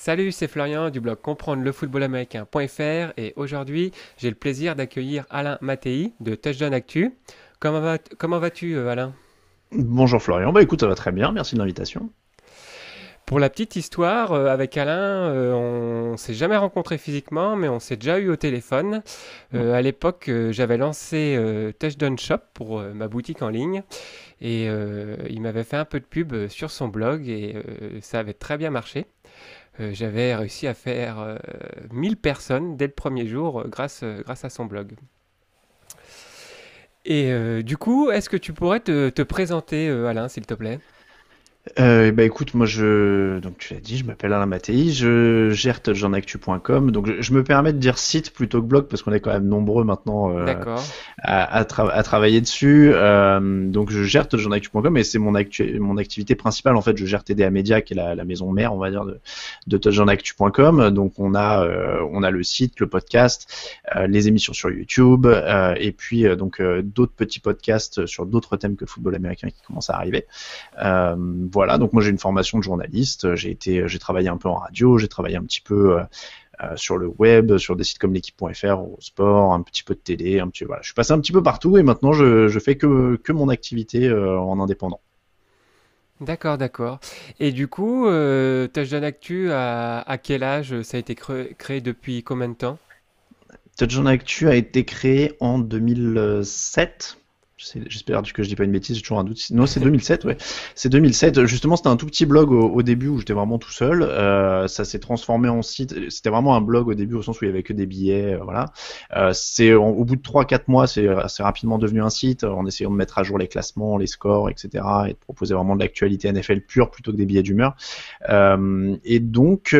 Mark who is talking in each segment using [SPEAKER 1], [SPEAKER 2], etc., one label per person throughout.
[SPEAKER 1] Salut, c'est Florian du blog comprendre le football américain.fr et aujourd'hui, j'ai le plaisir d'accueillir Alain Mattei de Touchdown Actu. Comment, vas-tu, euh, Alain
[SPEAKER 2] Bonjour Florian, bah écoute, ça va très bien, merci de l'invitation.
[SPEAKER 1] Pour la petite histoire, euh, avec Alain, euh, on s'est jamais rencontré physiquement, mais on s'est déjà eu au téléphone. Euh, à l'époque, j'avais lancé Touchdown Shop pour ma boutique en ligne et il m'avait fait un peu de pub sur son blog et ça avait très bien marché. Euh, j'avais réussi à faire 1000 euh, personnes dès le premier jour euh, grâce, grâce à son blog. Et du coup, est-ce que tu pourrais te présenter, Alain, s'il te plaît
[SPEAKER 2] euh, eh ben, écoute, moi je donc tu l'as dit, je m'appelle Alain Mattei, je gère touchandactu.com, donc je, me permets de dire site plutôt que blog parce qu'on est quand même nombreux maintenant euh, à, travailler dessus. Euh, donc je gère touchandactu.com et c'est mon, mon activité principale en fait. Je gère TDA Media qui est la, maison mère, on va dire, de, de Donc on a euh, on a le site, le podcast, les émissions sur YouTube et puis donc d'autres petits podcasts sur d'autres thèmes que le football américain qui commencent à arriver voilà, donc moi j'ai une formation de journaliste, j'ai travaillé un peu en radio, j'ai travaillé un petit peu euh, euh, sur le web, sur des sites comme l'équipe.fr, au sport, un petit peu de télé, un petit, voilà. Je suis passé un petit peu partout et maintenant je, fais que, mon activité euh, en indépendant.
[SPEAKER 1] D'accord, d'accord. Et du coup, Touchdown Actu, à, quel âge ça a été créé depuis combien de temps
[SPEAKER 2] Touchdown Actu a été créé en 2007. J'espère que je dis pas une bêtise, j'ai toujours un doute. Non, c'est 2007, ouais. C'est 2007. Justement, c'était un tout petit blog au, début où j'étais vraiment tout seul. Euh, ça s'est transformé en site. C'était vraiment un blog au début au sens où il y avait que des billets, euh, voilà. Euh, c'est au bout de 3-4 mois, c'est assez euh, rapidement devenu un site euh, en essayant de mettre à jour les classements, les scores, etc. et de proposer vraiment de l'actualité NFL pure plutôt que des billets d'humeur. et donc,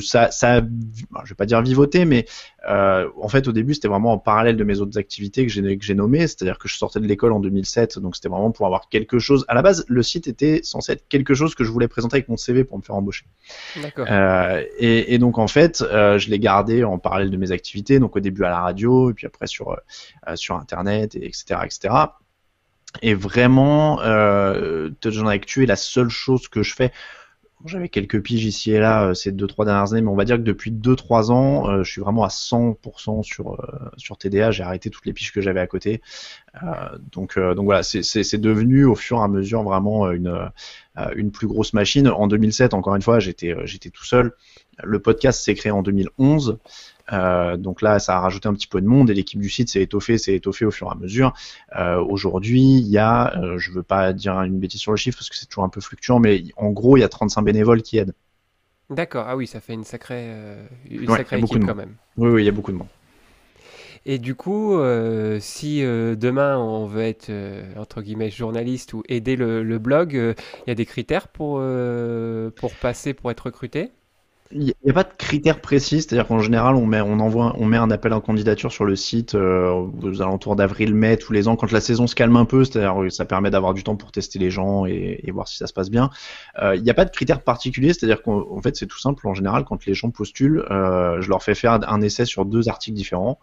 [SPEAKER 2] ça, ça, je vais pas dire vivoté, mais en fait, au début, c'était vraiment en parallèle de mes autres activités que j'ai nommées, c'est-à-dire que je sortais de l'école en 2007, donc c'était vraiment pour avoir quelque chose. À la base, le site était censé être quelque chose que je voulais présenter avec mon CV pour me faire embaucher. Euh, et, donc en fait, euh, je l'ai gardé en parallèle de mes activités, donc au début à la radio, et puis après sur, euh, sur Internet, etc. etc. Et vraiment, euh, Actu la seule chose que je fais. J'avais quelques piges ici et là ces deux trois dernières années, mais on va dire que depuis deux trois ans, je suis vraiment à 100% sur sur TDA. J'ai arrêté toutes les piges que j'avais à côté. Euh, euh, donc, voilà, c'est devenu au fur et à mesure vraiment euh, une, plus grosse machine. En 2007, encore une fois, j'étais tout seul. Le podcast s'est créé en 2011. donc là, ça a rajouté un petit peu de monde et l'équipe du site s'est étoffée, s'est étoffée au fur et à mesure. Aujourd'hui, il y a, je ne veux pas dire une bêtise sur le chiffre parce que c'est toujours un peu fluctuant, mais en gros, il y a 35 bénévoles qui aident.
[SPEAKER 1] D'accord, ah oui, ça fait une sacrée, équipe quand même.
[SPEAKER 2] oui, il y a beaucoup de monde. Et
[SPEAKER 1] du coup, euh, si euh, demain on veut être euh, entre guillemets journaliste ou aider le, blog, il y a des critères pour, pour passer, pour être recruté
[SPEAKER 2] il n'y a pas de critères précis, c'est-à-dire qu'en général, on met, on, envoie, on met un appel en candidature sur le site aux alentours d'avril-mai tous les ans, quand la saison se calme un peu, c'est-à-dire que ça permet d'avoir du temps pour tester les gens et, voir si ça se passe bien. il n'y a pas de critères particuliers, c'est-à-dire qu'en fait, c'est tout simple. En général, quand les gens postulent, je leur fais faire un essai sur deux articles différents.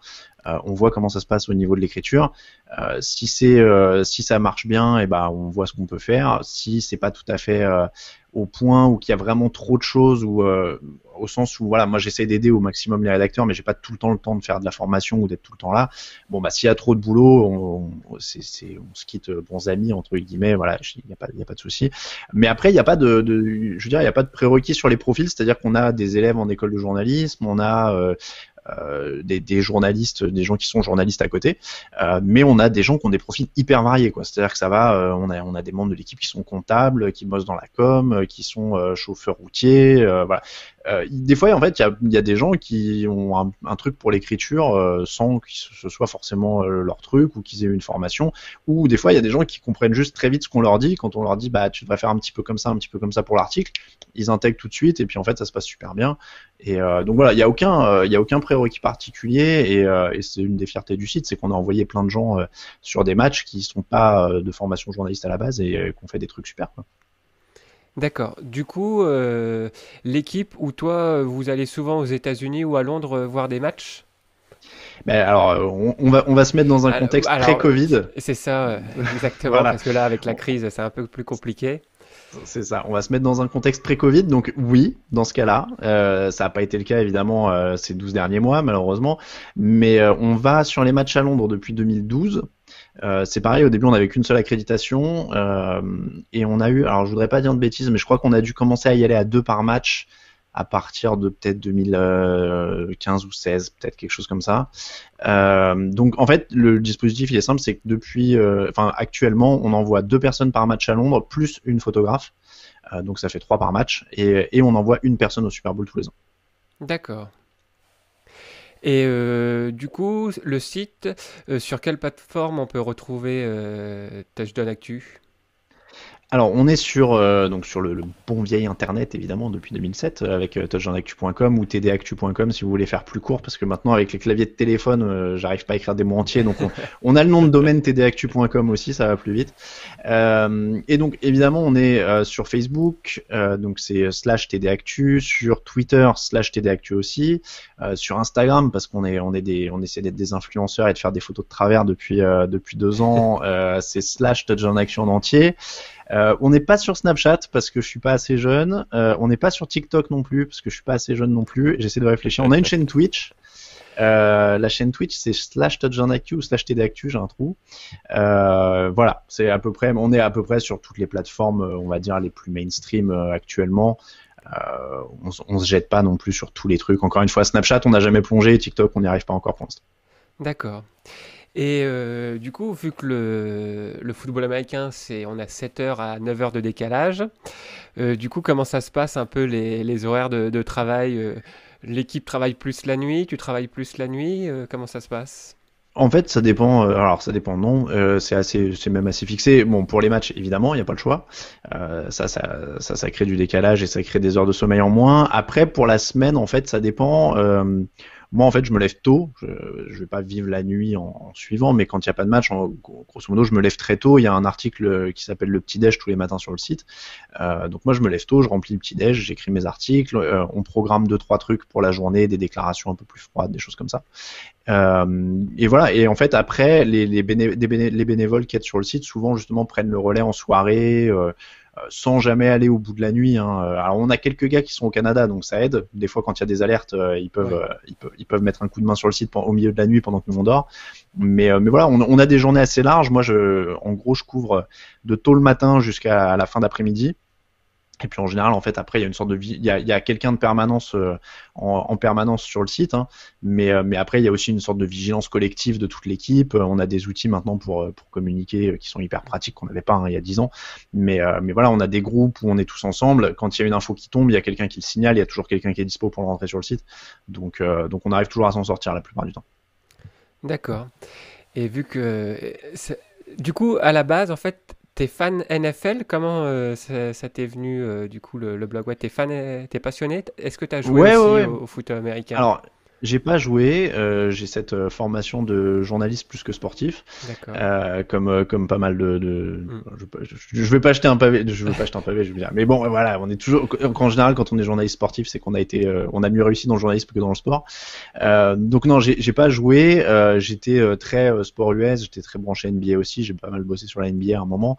[SPEAKER 2] Euh, on voit comment ça se passe au niveau de l'écriture. Euh, si c'est euh, si ça marche bien, et eh ben on voit ce qu'on peut faire. Si c'est pas tout à fait au point où qu'il y a vraiment trop de choses ou au sens où voilà moi j'essaie d'aider au maximum les rédacteurs mais j'ai pas tout le temps le temps de faire de la formation ou d'être tout le temps là bon bah s'il y a trop de boulot on, on, on se quitte bons amis entre guillemets voilà il n'y a pas il a pas de souci mais après il n'y a pas de, de je veux dire il n'y a pas de prérequis sur les profils c'est-à-dire qu'on a des élèves en école de journalisme on a euh, des, journalistes, des gens qui sont journalistes à côté, euh, mais on a des gens qui ont des profils hyper variés, quoi. C'est-à-dire que ça va, euh, on a, on a des membres de l'équipe qui sont comptables, qui bossent dans la com, qui sont chauffeurs routiers, voilà. Euh, des fois, en fait, il y, a, des gens qui ont un, truc pour l'écriture euh, sans que ce soit forcément euh, leur truc ou qu'ils aient eu une formation. Ou des fois, il y a des gens qui comprennent juste très vite ce qu'on leur dit. Quand on leur dit, bah, tu devrais faire un petit peu comme ça, un petit peu comme ça pour l'article, ils intègrent tout de suite et puis en fait, ça se passe super bien. Et donc voilà, il n'y a aucun, il a aucun prérequis particulier et, c'est une des fiertés du site, c'est qu'on a envoyé plein de gens sur des matchs qui ne sont pas de formation journaliste à la base et qu'on fait des trucs super.
[SPEAKER 1] D'accord. Du coup, euh, l'équipe ou toi, vous allez souvent aux États-Unis ou à Londres euh, voir des matchs
[SPEAKER 2] ben alors, euh, on, va, on va se mettre dans un contexte pré-Covid. C'est ça, exactement, parce que là, avec la crise, c'est un peu plus compliqué. C'est ça, on va se mettre dans un contexte pré-Covid, donc oui, dans ce cas-là, ça n'a pas été le cas évidemment ces 12 derniers mois malheureusement, mais on va sur les matchs à Londres depuis 2012, euh, c'est pareil, au début on avait qu'une seule accréditation euh, et on a eu, alors je voudrais pas dire de bêtises, mais je crois qu'on a dû commencer à y aller à deux par match à partir de peut-être 2015 ou 16, peut-être quelque chose comme ça. Euh, donc en fait, le dispositif il est simple, c'est que depuis, enfin actuellement, on envoie deux personnes par match à Londres plus une photographe, donc ça fait trois par match et, et on envoie une personne au Super Bowl tous les ans.
[SPEAKER 1] D'accord, et euh, du coup, le site, euh, sur quelle plateforme on peut retrouver euh, Touchdown Actu
[SPEAKER 2] alors, on est sur, euh, donc sur le, bon vieil Internet, évidemment, depuis 2007, euh, avec euh, ou tdactu.com si vous voulez faire plus court, parce que maintenant, avec les claviers de téléphone, euh, j'arrive pas à écrire des mots entiers, donc on, a le nom de domaine tdactu.com aussi, ça va plus vite. et donc, évidemment, on est sur Facebook, donc c'est slash tdactu, sur Twitter, slash tdactu aussi, sur Instagram, parce qu'on est, on est des, on essaie d'être des influenceurs et de faire des photos de travers depuis, depuis deux ans, c'est slash touchdownactu en entier. Euh, on n'est pas sur Snapchat parce que je suis pas assez jeune. Euh, on n'est pas sur TikTok non plus parce que je suis pas assez jeune non plus. J'essaie de réfléchir. On a une chaîne Twitch. Euh, la chaîne Twitch, c'est slash ou slash tdactu, j'ai un trou. voilà, c'est à peu près, on est à peu près sur toutes les plateformes, on va dire, les plus mainstream actuellement. on, ne se jette pas non plus sur tous les trucs. Encore une fois, Snapchat, on n'a jamais plongé, TikTok, on n'y arrive pas encore pour l'instant.
[SPEAKER 1] D'accord. Et euh, du coup, vu que le, le football américain, c'est on a 7 heures à 9 heures de décalage, euh, du coup, comment ça se passe un peu les, horaires de, travail euh, L'équipe travaille plus la nuit, tu travailles plus la nuit, comment ça se passe
[SPEAKER 2] en fait, ça dépend. alors, ça dépend. Non, c'est assez, c'est même assez fixé. Bon, pour les matchs, évidemment, il n'y a pas le choix. ça, ça, ça, crée du décalage et ça crée des heures de sommeil en moins. Après, pour la semaine, en fait, ça dépend moi, en fait, je me lève tôt. Je ne vais pas vivre la nuit en, suivant, mais quand il n'y a pas de match, grosso modo, je me lève très tôt. Il y a un article qui s'appelle Le Petit Déj tous les matins sur le site. Euh, donc, moi, je me lève tôt, je remplis le Petit Déj, j'écris mes articles. Euh, on programme deux, trois trucs pour la journée, des déclarations un peu plus froides, des choses comme ça. Euh, et voilà. Et en fait, après, les, bénévoles qui sont sur le site, souvent, justement, prennent le relais en soirée. Euh, sans jamais aller au bout de la nuit. Hein. Alors on a quelques gars qui sont au Canada, donc ça aide. Des fois, quand il y a des alertes, euh, euh, ils peuvent, ils, peuvent, mettre un coup de main sur le site au milieu de la nuit pendant que nous on dort. Mais, mais voilà, on, a des journées assez larges. Moi, je, en gros, je couvre de tôt le matin jusqu'à la fin d'après-midi. Et puis en général, en fait, après, il y a une sorte de, il y a, a quelqu'un de permanence euh, en, permanence sur le site, hein. mais, euh, mais après, il y a aussi une sorte de vigilance collective de toute l'équipe. Euh, on a des outils maintenant pour, pour communiquer qui sont hyper pratiques qu'on n'avait pas hein, il y a dix ans, mais, mais voilà, on a des groupes où on est tous ensemble. Quand il y a une info qui tombe, il y a quelqu'un qui le signale, il y a toujours quelqu'un qui est dispo pour le rentrer sur le site. Donc donc on arrive toujours à s'en sortir la plupart du temps.
[SPEAKER 1] D'accord. Et vu que du coup, à la base, en fait, T'es fan NFL Comment euh, ça, t'est venu euh, du coup le, blog ouais, T'es fan, euh, t'es passionné Est-ce que t'as joué aussi au, foot américain
[SPEAKER 2] j'ai pas joué, euh, j'ai cette euh, formation de journaliste plus que sportif, euh, comme euh, comme pas mal de. de... Hmm. Je, vais pas acheter un pavé, je veux pas acheter un pavé, je veux dire. Mais bon, voilà, on est toujours. En général, quand on est journaliste sportif, c'est qu'on a été, on a mieux réussi dans le journalisme que dans le sport. donc non, j'ai pas joué. j'étais très sport US, j'étais très branché NBA aussi. J'ai pas mal bossé sur la NBA à un moment.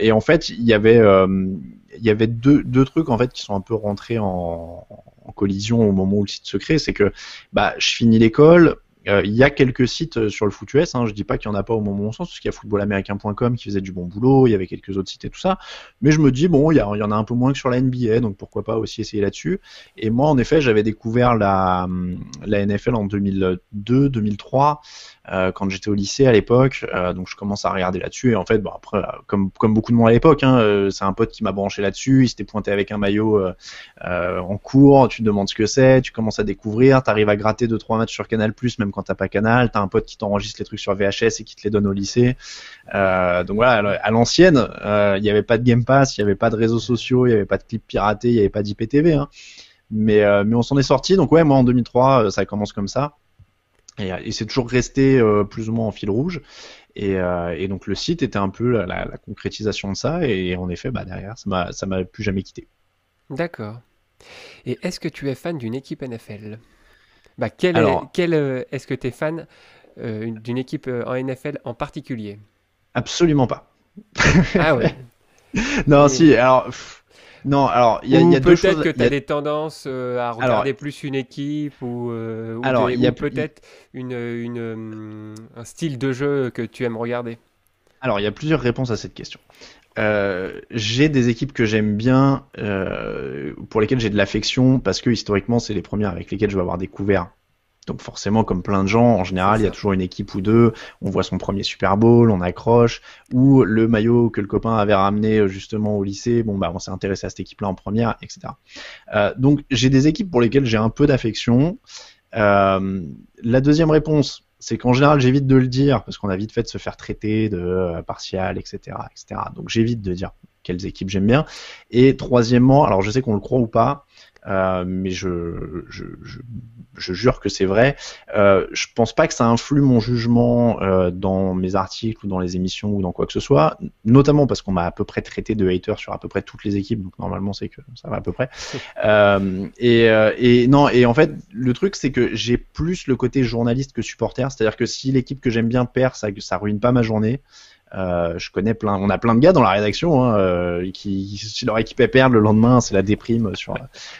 [SPEAKER 2] et en fait, il y avait, il y avait deux deux trucs en fait qui sont un peu rentrés en en collision au moment où le site se crée, c'est que bah, je finis l'école, euh, il y a quelques sites euh, sur le foot US, hein, je dis pas qu'il y en a pas au moment où on sens, parce qu'il y a footballaméricain.com qui faisait du bon boulot, il y avait quelques autres sites et tout ça, mais je me dis, bon, il y, en a un peu moins que sur la NBA, donc pourquoi pas aussi essayer là-dessus. Et moi, en effet, j'avais découvert la, hum, la NFL en 2002-2003, euh, quand j'étais au lycée à l'époque, donc je commence à regarder là-dessus, et en fait, bon, bah, après, comme, comme beaucoup de monde à l'époque, hein, c'est un pote qui m'a branché là-dessus, il s'était pointé avec un maillot en cours, tu te demandes ce que c'est, tu commences à découvrir, tu arrives à gratter 2-3 matchs sur Canal+, même quand t'as pas Canal, as un pote qui t'enregistre les trucs sur VHS et qui te les donne au lycée. Euh, donc voilà, à l'ancienne, il euh, n'y avait pas de Game Pass, il n'y avait pas de réseaux sociaux, il n'y avait pas de clips piratés, il n'y avait pas d'IPTV. Hein. Mais, euh, mais on s'en est sorti. Donc ouais, moi en 2003, ça commence comme ça. Et, c'est toujours resté plus ou moins en fil rouge. Et, donc le site était un peu la, concrétisation de ça. Et en effet, bah, derrière, ça m'a plus jamais quitté.
[SPEAKER 1] D'accord. Et est-ce que tu es fan d'une équipe NFL bah, quel, euh, est-ce que tu es fan euh, d'une équipe euh, en NFL en particulier
[SPEAKER 2] Absolument pas. ah ouais. non, si. Alors. Non, alors il y a, deux choses. Peut-être que tu as des
[SPEAKER 1] tendances à regarder plus une équipe ou, alors il y a peut-être une, un style de jeu que tu aimes regarder.
[SPEAKER 2] Alors il y a plusieurs réponses à cette question. Euh, j'ai des équipes que j'aime bien, euh, pour lesquelles j'ai de l'affection, parce que historiquement, c'est les premières avec lesquelles je vais avoir découvert. Donc forcément, comme plein de gens, en général, il y a toujours une équipe ou deux. On voit son premier Super Bowl, on accroche, ou le maillot que le copain avait ramené euh, justement au lycée. Bon bah, on s'est intéressé à cette équipe-là en première, etc. Euh, donc j'ai des équipes pour lesquelles j'ai un peu d'affection. Euh, la deuxième réponse, c'est qu'en général j'évite de le dire parce qu'on a vite fait de se faire traiter de euh, partial, etc., etc. Donc j'évite de dire quelles équipes j'aime bien. Et troisièmement, alors je sais qu'on le croit ou pas, euh, mais je, je, jure que c'est vrai. Euh, je pense pas que ça influe mon jugement euh, dans mes articles ou dans les émissions ou dans quoi que ce soit, notamment parce qu'on m'a à peu près traité de hater sur à peu près toutes les équipes, donc normalement c'est que ça va à peu près. Euh, et, non, et en fait, le truc c'est que j'ai plus le côté journaliste que supporter, c'est-à-dire que si l'équipe que j'aime bien perd, ça, ça ruine pas ma journée. Euh, je connais plein, on a plein de gars dans la rédaction hein, euh, qui, si leur équipe est perd le lendemain, c'est la déprime sur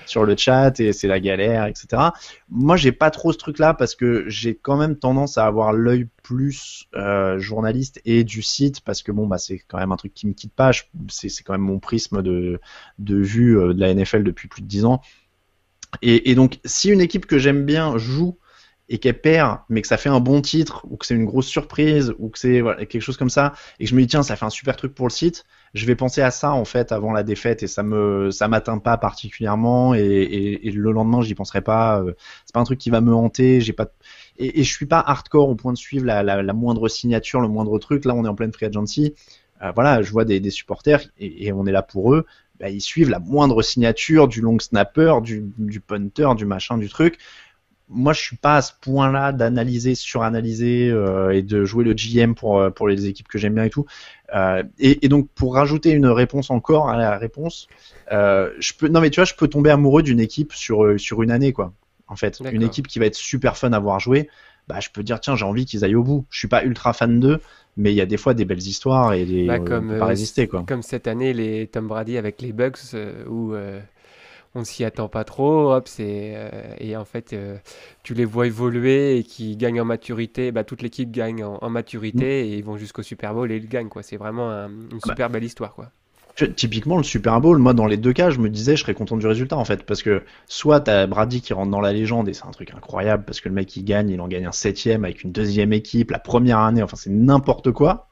[SPEAKER 2] sur le chat et c'est la galère, etc. Moi, j'ai pas trop ce truc-là parce que j'ai quand même tendance à avoir l'œil plus euh, journaliste et du site parce que bon, bah c'est quand même un truc qui me quitte pas. C'est quand même mon prisme de de vue de la NFL depuis plus de 10 ans. Et, et donc, si une équipe que j'aime bien joue et qu'elle perd, mais que ça fait un bon titre, ou que c'est une grosse surprise, ou que c'est quelque chose comme ça, et que je me dis tiens, ça fait un super truc pour le site, je vais penser à ça en fait avant la défaite, et ça me ça m'atteint pas particulièrement, et, et, le lendemain j'y penserai pas, euh, c'est pas un truc qui va me hanter, j'ai pas et, et, je suis pas hardcore au point de suivre la, la, moindre signature, le moindre truc. Là, on est en pleine free agency. Euh, voilà, je vois des, des supporters et, on est là pour eux. Bah, ils suivent la moindre signature du long snapper, du, du punter, du machin, du truc moi, je suis pas à ce point-là d'analyser, suranalyser euh, et de jouer le GM pour, euh, pour les équipes que j'aime bien et tout. Euh, et, donc, pour rajouter une réponse encore à la réponse, je peux, non mais tu vois, je peux tomber amoureux d'une équipe sur, sur une année, quoi. En fait, une équipe qui va être super fun à voir jouer, bah, je peux dire, tiens, j'ai envie qu'ils aillent au bout. Je suis pas ultra fan d'eux, mais il y a des fois des belles histoires et des. Bah, comme, pas résister, quoi. Comme
[SPEAKER 1] cette année, les Tom Brady avec les Bucks, ou on s'y attend pas trop, hop, c'est euh, et en fait euh, tu les vois évoluer et qui gagnent en maturité, bah, toute l'équipe gagne en, maturité mm. et ils vont jusqu'au Super Bowl et ils gagnent quoi. C'est vraiment une ah bah super belle histoire quoi
[SPEAKER 2] typiquement, le Super Bowl, moi, dans les deux cas, je me disais, je serais content du résultat, en fait, parce que soit t'as Brady qui rentre dans la légende, et c'est un truc incroyable, parce que le mec, il gagne, il en gagne un septième avec une deuxième équipe, la première année, enfin, c'est n'importe quoi.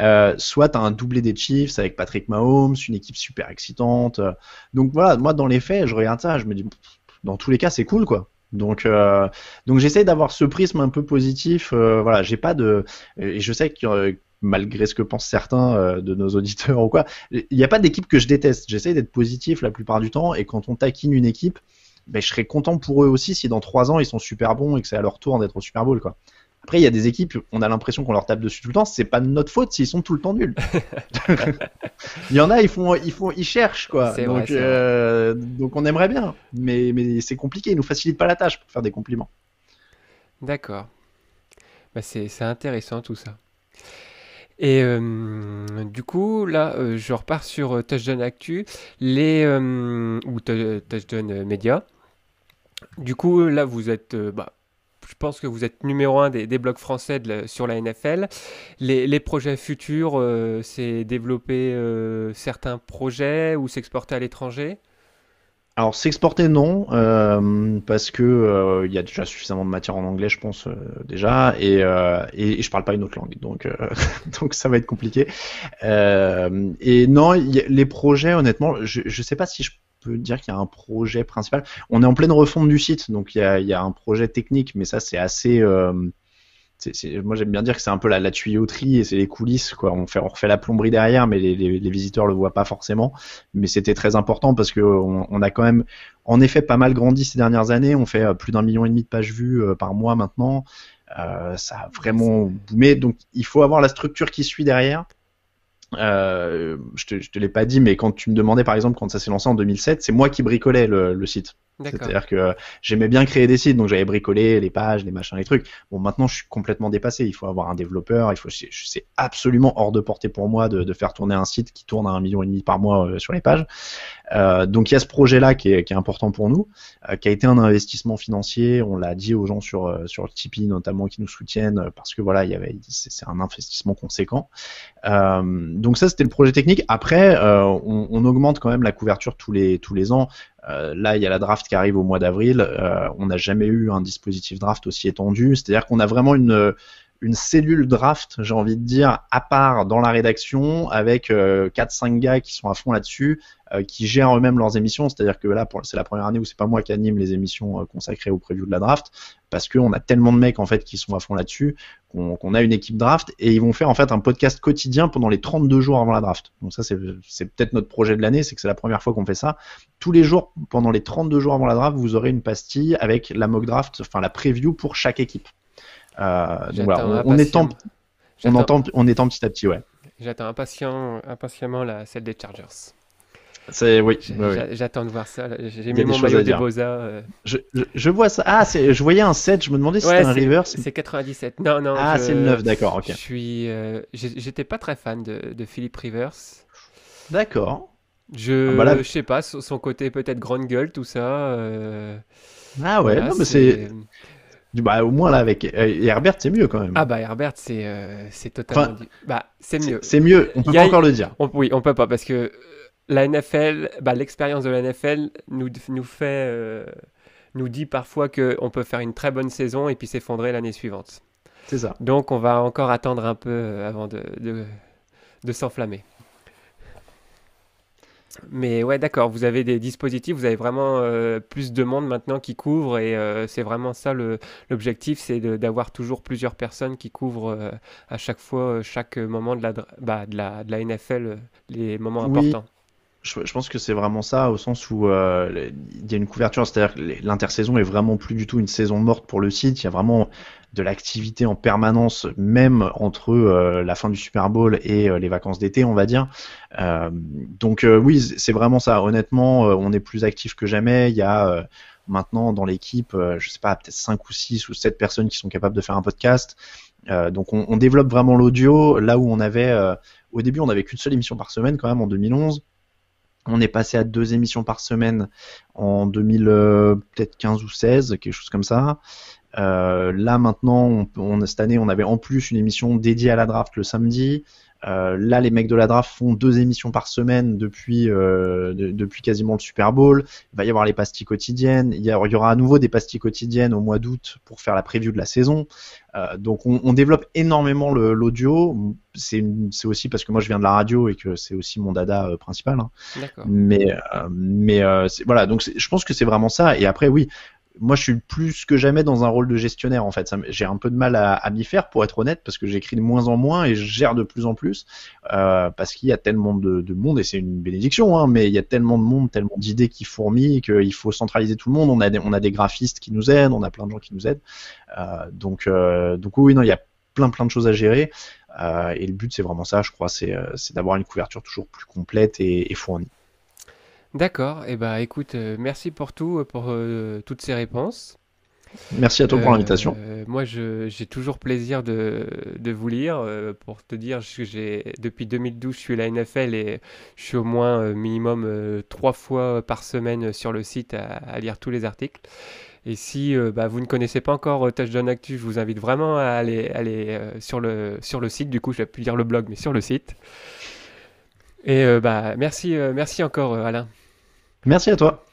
[SPEAKER 2] Euh, soit t'as un doublé des Chiefs avec Patrick Mahomes, une équipe super excitante. Donc voilà, moi, dans les faits, je regarde ça, je me dis, dans tous les cas, c'est cool, quoi. Donc, euh, donc j'essaie d'avoir ce prisme un peu positif. Euh, voilà, j'ai pas de, et je sais que euh, malgré ce que pensent certains euh, de nos auditeurs ou quoi. Il n'y a pas d'équipe que je déteste. J'essaie d'être positif la plupart du temps, et quand on taquine une équipe, ben, je serais content pour eux aussi si dans trois ans ils sont super bons et que c'est à leur tour d'être au Super Bowl, quoi. Après, il y a des équipes, on a l'impression qu'on leur tape dessus tout le temps. C'est pas de notre faute s'ils sont tout le temps nuls. il y en a, ils font, ils font, ils cherchent quoi. Euh, donc, on aimerait bien, mais, mais c'est compliqué. Ils nous facilitent pas la tâche pour faire des compliments.
[SPEAKER 1] D'accord. Bah c'est intéressant tout ça. Et euh, du coup, là, euh, je repars sur euh, Touchdown Actu, les, ou Touchdown Media. Du coup, là, vous êtes, bah, je pense que vous êtes numéro un des, des blogs français sur la NFL. les projets futurs, c'est développer certains projets ou s'exporter à l'étranger
[SPEAKER 2] alors s'exporter non, euh, parce que euh, il y a déjà suffisamment de matière en anglais, je pense euh, déjà, et, et, et, je parle pas une autre langue, donc donc ça va être compliqué. et non, les projets, honnêtement, je je sais pas si je peux dire qu'il y a un projet principal. On est en pleine refonte du site, donc il y a, y a, un projet technique, mais ça c'est assez moi j'aime bien dire que c'est un peu la, tuyauterie et c'est les coulisses On refait la plomberie derrière, mais les, visiteurs ne visiteurs le voient pas forcément. Mais c'était très important parce qu'on a quand même en effet pas mal grandi ces dernières années. On fait euh, plus d'un million et demi de pages vues euh, par mois maintenant. Euh, ça a vraiment boomé. Donc il faut avoir la structure qui suit derrière. je te, te l'ai pas dit, mais quand tu me demandais par exemple quand ça s'est lancé en 2007, c'est moi qui bricolais le site. C'est-à-dire que euh, j'aimais bien créer des sites, donc j'avais bricolé les pages, les machins, les trucs. Bon, maintenant je suis complètement dépassé. Il faut avoir un développeur. Il faut, c'est absolument hors de portée pour moi de, de, faire tourner un site qui tourne à un million et demi par mois euh, sur les pages. Euh, donc il y a ce projet-là qui est, qui est, important pour nous, euh, qui a été un investissement financier. On l'a dit aux gens sur sur Tipeee notamment qui nous soutiennent parce que voilà, il y avait, c'est, un investissement conséquent. donc ça c'était le projet technique. Après, on, on, augmente quand même la couverture tous les tous les ans. Euh, là, il y a la draft qui arrive au mois d'avril. Euh, on n'a jamais eu un dispositif draft aussi étendu. C'est-à-dire qu'on a vraiment une, une cellule draft, j'ai envie de dire, à part dans la rédaction, avec euh, quatre 4-5 gars qui sont à fond là-dessus, euh, qui gèrent eux-mêmes leurs émissions. C'est-à-dire que là, c'est la première année où c'est pas moi qui anime les émissions euh, consacrées au preview de la draft, parce qu'on a tellement de mecs en fait qui sont à fond là-dessus, qu'on a une équipe draft, et ils vont faire en fait un podcast quotidien pendant les 32 jours avant la draft. Donc ça, c'est peut-être notre projet de l'année, c'est que c'est la première fois qu'on fait ça. Tous les jours, pendant les 32 jours avant la draft, vous aurez une pastille avec la mock draft, enfin la preview pour chaque équipe. Euh, donc voilà, on, est temps, on, entend, on petit à petit, ouais.
[SPEAKER 1] J'attends impatient, impatiemment la, celle des Chargers. C'est oui. J'attends de voir ça. J'ai mis mon maillot des dire. Euh.
[SPEAKER 2] Je, vois ça. Ah, je voyais un 7. Je me demandais si c'était un C'est
[SPEAKER 1] 97. Non, non. Ah, c'est le 9, d'accord. Je suis. Euh, j'étais pas très fan de, Philippe Rivers.
[SPEAKER 2] D'accord. Je, ah, bah je sais
[SPEAKER 1] pas. Son, côté peut-être grande gueule, tout ça.
[SPEAKER 2] Ah ouais. non, mais c'est. Bah, au moins, là, avec euh, Herbert, c'est mieux quand même.
[SPEAKER 1] Ah, bah, Herbert, c'est euh, c'est totalement. bah, c'est mieux. C'est mieux, on peut pas encore le dire. oui, on peut pas, parce que euh, la NFL, bah, l'expérience de la NFL nous, nous fait. nous dit parfois qu'on peut faire une très bonne saison et puis s'effondrer l'année suivante. C'est ça. Donc, on va encore attendre un peu avant de, de s'enflammer. Mais ouais, d'accord, vous avez des dispositifs, vous avez vraiment euh, plus de monde maintenant qui couvre et euh, c'est vraiment ça l'objectif, c'est d'avoir toujours plusieurs personnes qui couvrent euh, à chaque fois, chaque moment de la, bah, de la, de la NFL, les moments importants
[SPEAKER 2] je, pense que c'est vraiment ça, au sens où euh, il y a une couverture, c'est-à-dire que l'intersaison est vraiment plus du tout une saison morte pour le site. Il y a vraiment de l'activité en permanence, même entre euh, la fin du Super Bowl et euh, les vacances d'été, on va dire. donc oui, c'est vraiment ça. Honnêtement, on est plus actif que jamais. Il y a maintenant dans l'équipe, je sais pas, peut-être cinq ou six ou sept personnes qui sont capables de faire un podcast. donc on, développe vraiment l'audio là où on avait au début on avait qu'une seule émission par semaine quand même en 2011 on est passé à deux émissions par semaine en 2015 euh, ou 16, quelque chose comme ça. Euh, là maintenant, on, cette année, on avait en plus une émission dédiée à la draft le samedi. Euh, là, les mecs de la draft font deux émissions par semaine depuis, euh, depuis quasiment le Super Bowl. Il va y avoir les pastilles quotidiennes. Il y, aura à nouveau des pastilles quotidiennes au mois d'août pour faire la preview de la saison. Euh, donc, on, développe énormément l'audio. C'est aussi parce que moi, je viens de la radio et que c'est aussi mon dada principal. Hein. D'accord. Mais, mais voilà, donc je pense que c'est vraiment ça. Et après, oui, moi, je suis plus que jamais dans un rôle de gestionnaire en fait. J'ai un peu de mal à, m'y faire pour être honnête parce que j'écris de moins en moins et je gère de plus en plus euh, parce qu'il y a tellement de, monde et c'est une bénédiction, hein, mais il y a tellement de monde, tellement d'idées qui fourmillent qu'il faut centraliser tout le monde. On a, des, graphistes qui nous aident, on a plein de gens qui nous aident. Euh, donc, euh, oui, non, il y a plein plein de choses à gérer et le but c'est vraiment ça, je crois, c'est d'avoir une couverture toujours plus complète et fournie.
[SPEAKER 1] D'accord, et eh ben, écoute, euh, merci pour tout, euh, pour euh, toutes ces réponses. Merci à toi pour l'invitation. moi, j'ai toujours plaisir de, vous lire. pour te dire, que depuis 2012, je suis à la NFL et je suis au moins minimum trois fois par semaine sur le site à, lire tous les articles. Et si bah, vous ne connaissez pas encore Touchdown Actu, je vous invite vraiment à aller, aller sur, le, sur le site. Du coup, je vais lire lire le blog, mais sur le site. Et bah, merci, merci encore, Alain.
[SPEAKER 2] Merci à toi.